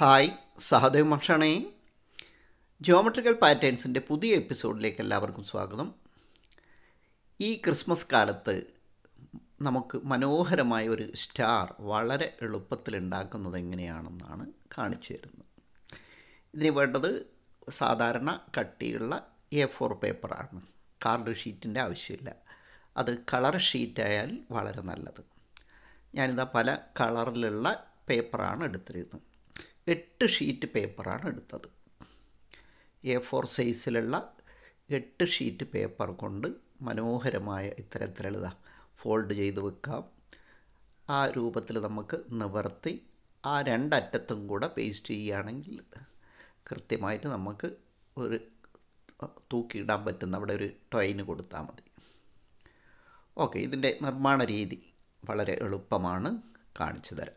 hi Sahadev മക്ഷണേ geometrical പാറ്റേൺസിൻ്റെ പുതിയ എപ്പിസോഡിലേക്ക് എല്ലാവർക്കും സ്വാഗതം ഈ ക്രിസ്മസ് കാലത്ത് നമുക്ക് മനോഹരമായ ഒരു സ്റ്റാർ വളരെ എളുപ്പത്തിൽ ഉണ്ടാക്കുന്നത് എങ്ങനെയാണെന്നാണ് കാണിച്ചു തരുന്നത് ഇതിന് വേണ്ടത് സാധാരണ കട്ടിയുള്ള എ ഫോർ പേപ്പറാണ് കാർഡ് ഷീറ്റിൻ്റെ ആവശ്യമില്ല അത് കളർ ഷീറ്റായാൽ വളരെ നല്ലത് ഞാനിതാ പല കളറിലുള്ള പേപ്പറാണ് എടുത്തിരുന്നത് എട്ട് ഷീറ്റ് പേപ്പറാണ് എടുത്തത് എ ഫോർ സൈസിലുള്ള എട്ട് ഷീറ്റ് പേപ്പർ കൊണ്ട് മനോഹരമായ ഇത്തരത്തിലുള്ള ഫോൾഡ് ചെയ്ത് വെക്കാം ആ രൂപത്തിൽ നമുക്ക് നിവർത്തി ആ രണ്ടറ്റത്തും കൂടെ പേസ്റ്റ് ചെയ്യുകയാണെങ്കിൽ കൃത്യമായിട്ട് നമുക്ക് ഒരു തൂക്കിയിടാൻ പറ്റുന്ന അവിടെ ഒരു ട്രെയിന് കൊടുത്താൽ മതി ഓക്കെ ഇതിൻ്റെ നിർമ്മാണ രീതി വളരെ എളുപ്പമാണ് കാണിച്ചു തരാം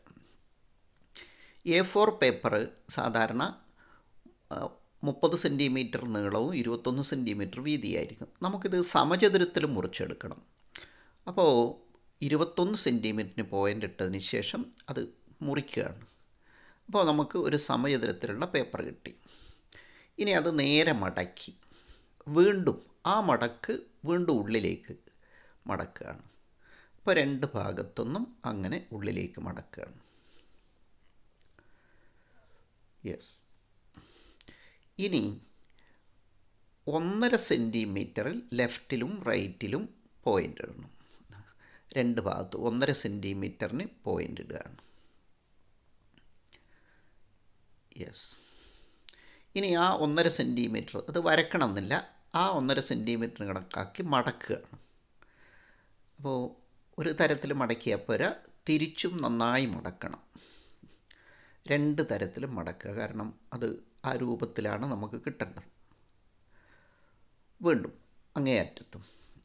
എ ഫോർ പേപ്പർ സാധാരണ മുപ്പത് സെൻറ്റിമീറ്റർ നീളവും ഇരുപത്തൊന്ന് സെൻറ്റിമീറ്റർ വീതിയായിരിക്കും നമുക്കിത് സമചതുരത്തിൽ മുറിച്ചെടുക്കണം അപ്പോൾ ഇരുപത്തൊന്ന് സെൻറ്റിമീറ്ററിന് പോയിൻ്റ് ഇട്ടതിന് ശേഷം അത് മുറിക്കുകയാണ് അപ്പോൾ നമുക്ക് ഒരു സമചതുരത്തിലുള്ള പേപ്പർ കിട്ടി ഇനി അത് നേരെ മടക്കി വീണ്ടും ആ മടക്ക് വീണ്ടും ഉള്ളിലേക്ക് മടക്കുകയാണ് അപ്പോൾ രണ്ട് ഭാഗത്തൊന്നും അങ്ങനെ ഉള്ളിലേക്ക് മടക്കുകയാണ് യെസ് ഇനി ഒന്നര സെൻറ്റിമീറ്ററിൽ ലെഫ്റ്റിലും റൈറ്റിലും പോയിൻ്റ് ഇടണം രണ്ട് ഭാഗത്ത് ഒന്നര സെൻറ്റിമീറ്ററിന് പോയിൻ്റ് ഇടുകയാണ് യെസ് ഇനി ആ ഒന്നര സെൻറ്റിമീറ്റർ അത് വരക്കണമെന്നില്ല ആ ഒന്നര സെൻറ്റിമീറ്റർ കണക്കാക്കി മടക്കുകയാണ് അപ്പോൾ ഒരു തരത്തിൽ മടക്കിയപ്പോൾ തിരിച്ചും നന്നായി മടക്കണം രണ്ട് തരത്തിലും മടക്കുക കാരണം അത് ആ രൂപത്തിലാണ് നമുക്ക് കിട്ടേണ്ടത് വീണ്ടും അങ്ങേയറ്റത്തും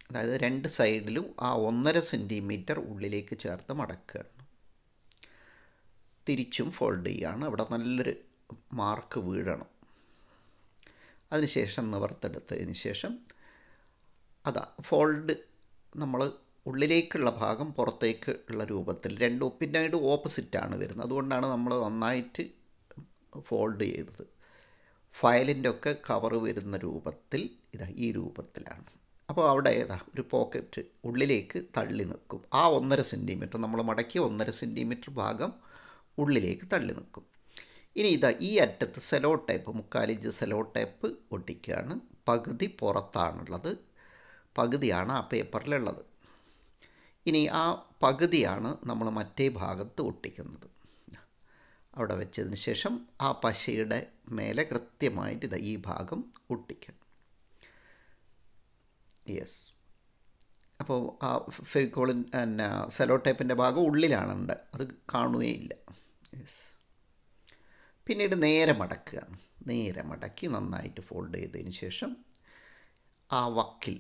അതായത് രണ്ട് സൈഡിലും ആ ഒന്നര സെൻറ്റിമീറ്റർ ഉള്ളിലേക്ക് ചേർത്ത് മടക്കുകയാണ് തിരിച്ചും ഫോൾഡ് ചെയ്യുകയാണ് അവിടെ നല്ലൊരു മാർക്ക് വീഴണം അതിനുശേഷം നിവർത്തെടുത്തതിന് ശേഷം അതാ ഫോൾഡ് നമ്മൾ ഉള്ളിലേക്കുള്ള ഭാഗം പുറത്തേക്ക് ഉള്ള രൂപത്തിൽ രണ്ട് പിന്നീട് ഓപ്പോസിറ്റാണ് വരുന്നത് അതുകൊണ്ടാണ് നമ്മൾ നന്നായിട്ട് ഫോൾഡ് ചെയ്തത് ഫയലിൻ്റെ ഒക്കെ കവർ വരുന്ന രൂപത്തിൽ ഇതാ ഈ രൂപത്തിലാണ് അപ്പോൾ അവിടെ ഏതാ ഒരു പോക്കറ്റ് ഉള്ളിലേക്ക് തള്ളി നിൽക്കും ആ ഒന്നര സെൻറ്റിമീറ്റർ നമ്മൾ മടക്കി ഒന്നര സെൻറ്റിമീറ്റർ ഭാഗം ഉള്ളിലേക്ക് തള്ളി നിൽക്കും ഇനി ഇതാ ഈ അറ്റത്ത് സെലോ ടേപ്പ് മുക്കാലിഞ്ച് സെലോ ടേപ്പ് ഒട്ടിക്കുകയാണ് പകുതി പുറത്താണുള്ളത് പകുതിയാണ് ആ പേപ്പറിലുള്ളത് ഇനി ആ പകുതിയാണ് നമ്മൾ മറ്റേ ഭാഗത്ത് ഒട്ടിക്കുന്നത് അവിടെ വെച്ചതിന് ശേഷം ആ പശയുടെ മേലെ കൃത്യമായിട്ട് ഇത് ഈ ഭാഗം ഒട്ടിക്കണം യെസ് അപ്പോൾ ആ ഫെവിക്കോളിൻ എന്നാ സെലോ ടൈപ്പിൻ്റെ ഭാഗം ഉള്ളിലാണുണ്ട് അത് കാണുകയില്ല യെസ് പിന്നീട് നേരെ മടക്കുകയാണ് നേരെ മടക്കി നന്നായിട്ട് ഫോൾഡ് ചെയ്തതിന് ശേഷം ആ വക്കിൽ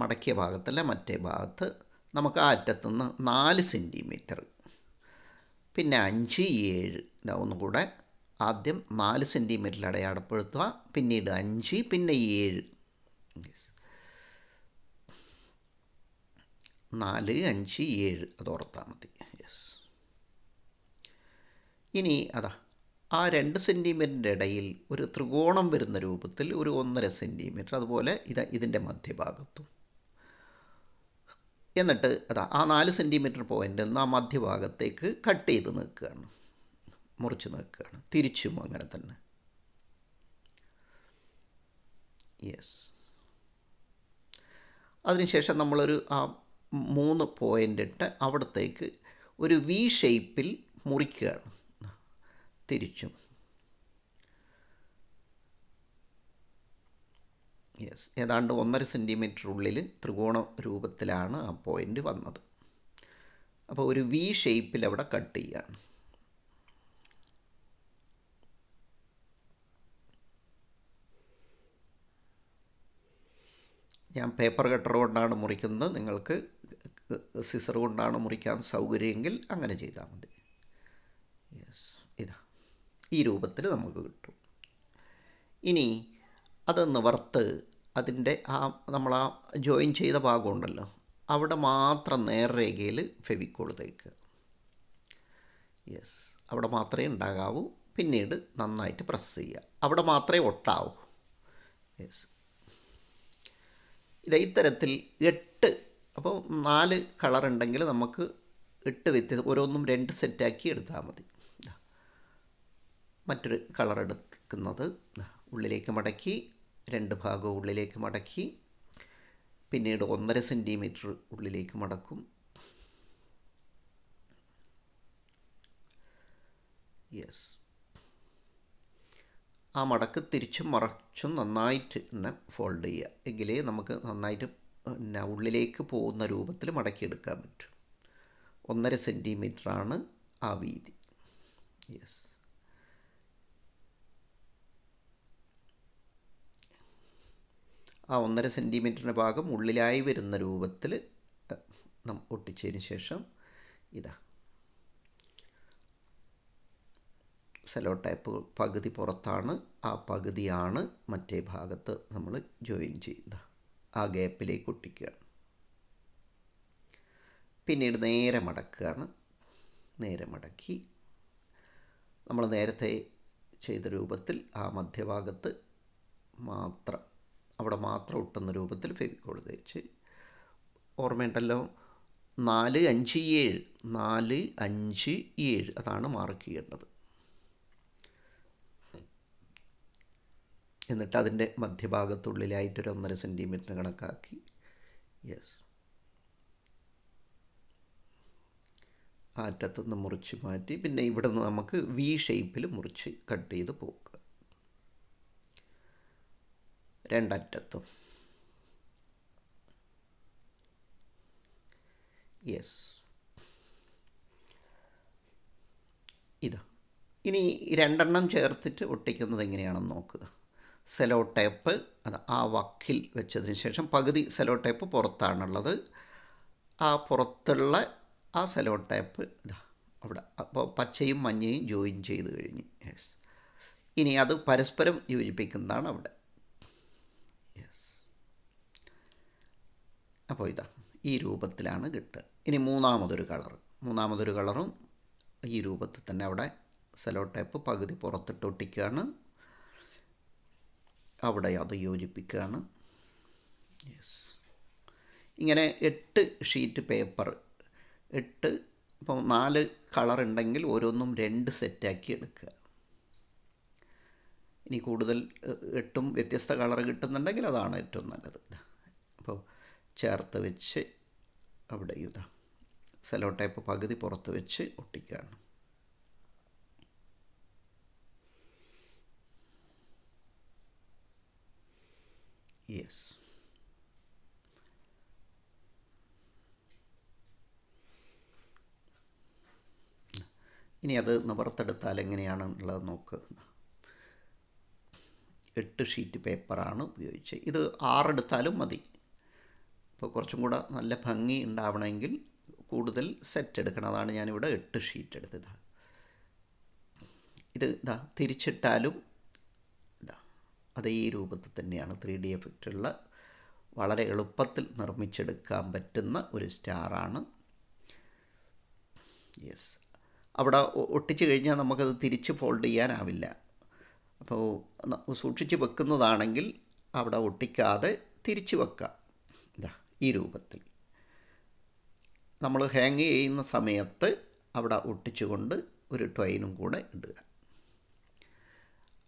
മടക്കിയ ഭാഗത്തല്ല മറ്റേ ഭാഗത്ത് നമുക്ക് ആ അറ്റത്തുനിന്ന് നാല് സെൻറ്റിമീറ്റർ പിന്നെ അഞ്ച് ഏഴ് ഇതാ ഒന്നുകൂടെ ആദ്യം നാല് സെൻറ്റിമീറ്ററിൽ അടയാളപ്പെടുത്തുക പിന്നീട് അഞ്ച് പിന്നെ ഏഴ് നാല് അഞ്ച് ഏഴ് അത് ഓർത്താൽ മതി യെസ് ഇനി അതാ ആ രണ്ട് സെൻറ്റിമീറ്ററിൻ്റെ ഇടയിൽ ഒരു ത്രികോണം വരുന്ന രൂപത്തിൽ ഒരു ഒന്നര സെൻറ്റിമീറ്റർ അതുപോലെ ഇത് ഇതിൻ്റെ മധ്യഭാഗത്തും എന്നിട്ട് അതാ ആ നാല് സെൻറ്റിമീറ്റർ പോയിൻ്റിൽ നിന്ന് ആ മധ്യഭാഗത്തേക്ക് കട്ട് ചെയ്ത് നിൽക്കുകയാണ് മുറിച്ച് നിൽക്കുകയാണ് തിരിച്ചും അങ്ങനെ തന്നെ യെസ് അതിനുശേഷം നമ്മളൊരു ആ മൂന്ന് പോയിൻ്റ് ഇട്ട് അവിടത്തേക്ക് ഒരു വി ഷേപ്പിൽ മുറിക്കുകയാണ് തിരിച്ചും യെസ് ഏതാണ്ട് ഒന്നര ഉള്ളിൽ ത്രികോണ രൂപത്തിലാണ് ആ പോയിൻ്റ് വന്നത് അപ്പോൾ ഒരു വി ഷേപ്പിൽ അവിടെ കട്ട് ചെയ്യാണ് ഞാൻ പേപ്പർ കട്ടർ കൊണ്ടാണ് മുറിക്കുന്നത് നിങ്ങൾക്ക് സിസർ കൊണ്ടാണ് മുറിക്കാൻ സൗകര്യമെങ്കിൽ അങ്ങനെ ചെയ്താൽ മതി യെസ് ഇതാ ഈ രൂപത്തിൽ നമുക്ക് കിട്ടും ഇനി അത് നിവർത്ത് അതിൻ്റെ ആ നമ്മൾ ആ ജോയിൻ ചെയ്ത ഭാഗമുണ്ടല്ലോ അവിടെ മാത്രം നേർരേഖയിൽ ഫെവിക്കോൾ തേക്കുക യെസ് അവിടെ മാത്രമേ ഉണ്ടാകാവൂ പിന്നീട് നന്നായിട്ട് പ്രസ് ചെയ്യുക അവിടെ മാത്രമേ ഒട്ടാവൂ യെസ് ഇത് ഇത്തരത്തിൽ എട്ട് അപ്പോൾ നാല് കളർ ഉണ്ടെങ്കിൽ നമുക്ക് എട്ട് വ്യത്യസ്ത ഓരോന്നും രണ്ട് സെറ്റാക്കി എടുത്താൽ മതി മറ്റൊരു കളർ എടുക്കുന്നത് ഉള്ളിലേക്ക് മടക്കി രണ്ട് ഭാഗവും ഉള്ളിലേക്ക് മടക്കി പിന്നീട് ഒന്നര സെൻറ്റിമീറ്റർ ഉള്ളിലേക്ക് മടക്കും യെസ് ആ മടക്ക് തിരിച്ചും മറച്ചും നന്നായിട്ട് തന്നെ ഫോൾഡ് ചെയ്യുക എങ്കിലേ നമുക്ക് നന്നായിട്ട് പിന്നെ ഉള്ളിലേക്ക് പോകുന്ന രൂപത്തിൽ മടക്കിയെടുക്കാൻ പറ്റും ഒന്നര സെൻറ്റിമീറ്ററാണ് ആ വീതി യെസ് ആ ഒന്നര സെൻറ്റിമീറ്ററിൻ്റെ ഭാഗം ഉള്ളിലായി വരുന്ന രൂപത്തിൽ നാം ഒട്ടിച്ചതിന് ശേഷം ഇതാ സെലോ ടൈപ്പ് പകുതി പുറത്താണ് ആ പകുതിയാണ് മറ്റേ ഭാഗത്ത് നമ്മൾ ജോയിൻ ചെയ്യുന്നത് ആ ഗ്യാപ്പിലേക്ക് ഒട്ടിക്കുക പിന്നീട് നേരെ മടക്കുകയാണ് നേരെ മടക്കി നമ്മൾ നേരത്തെ ചെയ്ത രൂപത്തിൽ ആ മധ്യഭാഗത്ത് മാത്രം അവിടെ മാത്രം ഒട്ടുന്ന രൂപത്തിൽ ഫെവിക്കോൾ തേച്ച് ഓർമ്മയുണ്ടല്ലോ നാല് അഞ്ച് ഏഴ് നാല് അഞ്ച് ഏഴ് അതാണ് മാർക്ക് ചെയ്യേണ്ടത് എന്നിട്ട് അതിൻ്റെ ഒരു ഒന്നര സെൻറ്റിമീറ്റർ കണക്കാക്കി യെസ് ആറ്റത്തുനിന്ന് മുറിച്ച് മാറ്റി പിന്നെ ഇവിടെ നിന്ന് നമുക്ക് വി ഷേപ്പിൽ മുറിച്ച് കട്ട് ചെയ്ത് പോക്കുക രണ്ടറ്റത്തും യെസ് ഇതാ ഇനി രണ്ടെണ്ണം ചേർത്തിട്ട് ഒട്ടിക്കുന്നത് എങ്ങനെയാണെന്ന് നോക്കുക സെലോ ടേപ്പ് അത് ആ വക്കിൽ വെച്ചതിന് ശേഷം പകുതി സെലോ ടേപ്പ് പുറത്താണുള്ളത് ആ പുറത്തുള്ള ആ സെലോ ടേപ്പ് ഇതാ അവിടെ അപ്പോൾ പച്ചയും മഞ്ഞയും ജോയിൻ ചെയ്ത് കഴിഞ്ഞു യെസ് ഇനി അത് പരസ്പരം യോജിപ്പിക്കുന്നതാണ് അവിടെ അപ്പോൾ ഇതാ ഈ രൂപത്തിലാണ് കിട്ടുക ഇനി മൂന്നാമതൊരു കളർ മൂന്നാമതൊരു കളറും ഈ രൂപത്തിൽ തന്നെ അവിടെ സെലോ ടേപ്പ് പകുതി പുറത്തിട്ട് ഒട്ടിക്കുകയാണ് അവിടെ അത് യോജിപ്പിക്കുകയാണ് യെസ് ഇങ്ങനെ എട്ട് ഷീറ്റ് പേപ്പർ എട്ട് അപ്പം നാല് കളർ ഉണ്ടെങ്കിൽ ഓരോന്നും രണ്ട് സെറ്റാക്കി എടുക്കുക ഇനി കൂടുതൽ എട്ടും വ്യത്യസ്ത കളർ കിട്ടുന്നുണ്ടെങ്കിൽ അതാണ് ഏറ്റവും നല്ലത് ചേർത്ത് വെച്ച് അവിടെ ഇതാ സെലോ ടൈപ്പ് പകുതി പുറത്ത് വെച്ച് ഒട്ടിക്കുകയാണ് യെസ് ഇനി അത് നിവർത്തെടുത്താൽ എങ്ങനെയാണെന്നുള്ളത് നോക്ക് എട്ട് ഷീറ്റ് പേപ്പറാണ് ഉപയോഗിച്ചത് ഇത് ആറെടുത്താലും മതി അപ്പോൾ കുറച്ചും കൂടെ നല്ല ഭംഗി ഉണ്ടാവണമെങ്കിൽ കൂടുതൽ സെറ്റ് എടുക്കണം അതാണ് ഞാനിവിടെ എട്ട് ഷീറ്റ് എടുത്തത് ഇത് ഇതാ തിരിച്ചിട്ടാലും ഇതാ അതേ രൂപത്തിൽ തന്നെയാണ് ത്രീ ഡി എഫക്റ്റുള്ള വളരെ എളുപ്പത്തിൽ നിർമ്മിച്ചെടുക്കാൻ പറ്റുന്ന ഒരു സ്റ്റാറാണ് യെസ് അവിടെ ഒട്ടിച്ചു കഴിഞ്ഞാൽ നമുക്കത് തിരിച്ച് ഫോൾഡ് ചെയ്യാനാവില്ല അപ്പോൾ സൂക്ഷിച്ച് വെക്കുന്നതാണെങ്കിൽ അവിടെ ഒട്ടിക്കാതെ തിരിച്ച് വെക്കാം ഈ രൂപത്തിൽ നമ്മൾ ഹാങ് ചെയ്യുന്ന സമയത്ത് അവിടെ ഒട്ടിച്ചുകൊണ്ട് ഒരു ട്വൈനും കൂടെ ഇടുക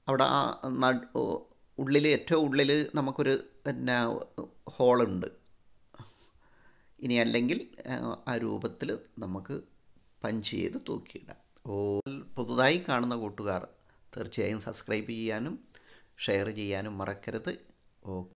അവിടെ ആ ഉള്ളിൽ ഏറ്റവും ഉള്ളിൽ നമുക്കൊരു പിന്നെ ഹോളുണ്ട് ഇനി അല്ലെങ്കിൽ ആ രൂപത്തിൽ നമുക്ക് പഞ്ച് ചെയ്ത് തൂക്കിയിടാം ഓ പുതുതായി കാണുന്ന കൂട്ടുകാർ തീർച്ചയായും സബ്സ്ക്രൈബ് ചെയ്യാനും ഷെയർ ചെയ്യാനും മറക്കരുത് ഓ